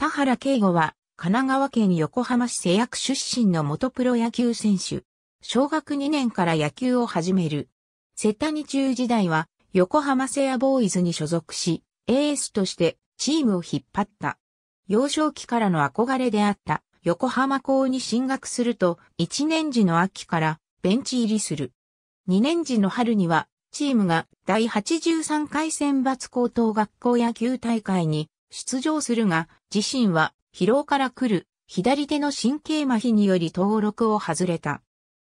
田原圭吾は、神奈川県横浜市瀬役出身の元プロ野球選手。小学2年から野球を始める。瀬谷中時代は、横浜瀬谷ボーイズに所属し、エースとしてチームを引っ張った。幼少期からの憧れであった横浜校に進学すると、1年時の秋からベンチ入りする。2年時の春には、チームが第83回選抜高等学校野球大会に出場するが、自身は疲労から来る左手の神経麻痺により登録を外れた。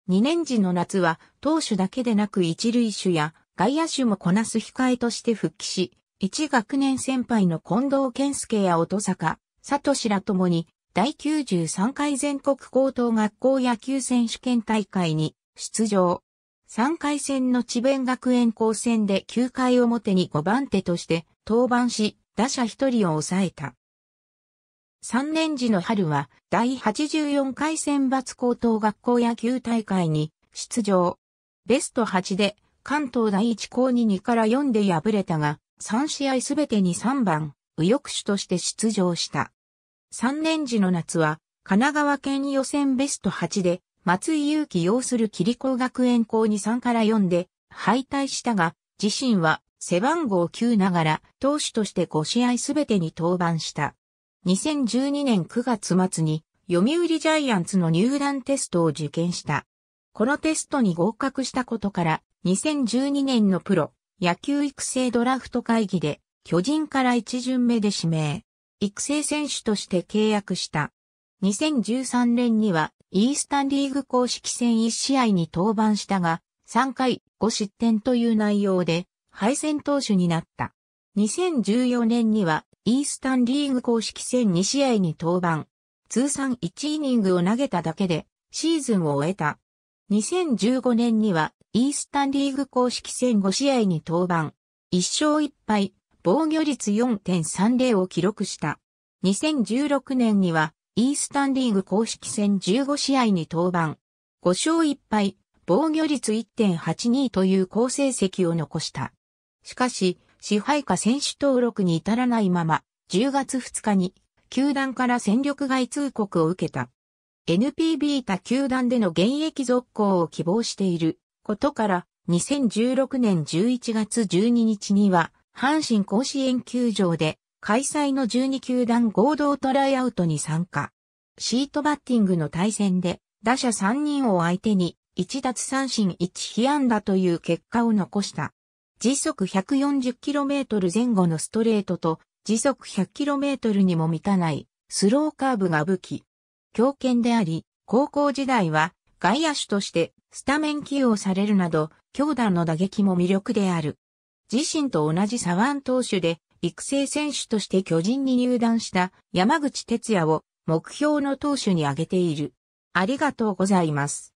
2年時の夏は投手だけでなく一塁手や外野手もこなす控えとして復帰し、一学年先輩の近藤健介や音坂、佐藤らともに第93回全国高等学校野球選手権大会に出場。3回戦の智弁学園高専で9回表に5番手として登板し、打者一人を抑えた。3年時の春は第84回選抜高等学校野球大会に出場。ベスト8で関東第1校に2から4で敗れたが、3試合すべてに3番、右翼手として出場した。3年時の夏は、神奈川県予選ベスト8で、松井祐希擁する霧光学園校に3から4で敗退したが、自身は背番号9ながら投手として5試合すべてに登板した。2012年9月末に読売ジャイアンツの入団テストを受験した。このテストに合格したことから2012年のプロ野球育成ドラフト会議で巨人から1巡目で指名、育成選手として契約した。2013年にはイースタンリーグ公式戦1試合に登板したが3回5失点という内容で敗戦投手になった。2014年にはイースタンリーグ公式戦2試合に登板。通算1イニングを投げただけでシーズンを終えた。2015年にはイースタンリーグ公式戦5試合に登板。1勝1敗、防御率4.30を記録した。2016年にはイースタンリーグ公式戦15試合に登板。5勝1敗、防御率1.82という好成績を残した。しかし、支配下選手登録に至らないまま、10月2日に、球団から戦力外通告を受けた。NPB 他球団での現役続行を希望していることから、2016年11月12日には、阪神甲子園球場で、開催の12球団合同トライアウトに参加。シートバッティングの対戦で、打者3人を相手に、1奪三振1被安打という結果を残した。時速 140km 前後のストレートと時速 100km にも満たないスローカーブが武器。強肩であり、高校時代は外野手としてスタメン起用されるなど、強打の打撃も魅力である。自身と同じ左腕投手で育成選手として巨人に入団した山口哲也を目標の投手に挙げている。ありがとうございます。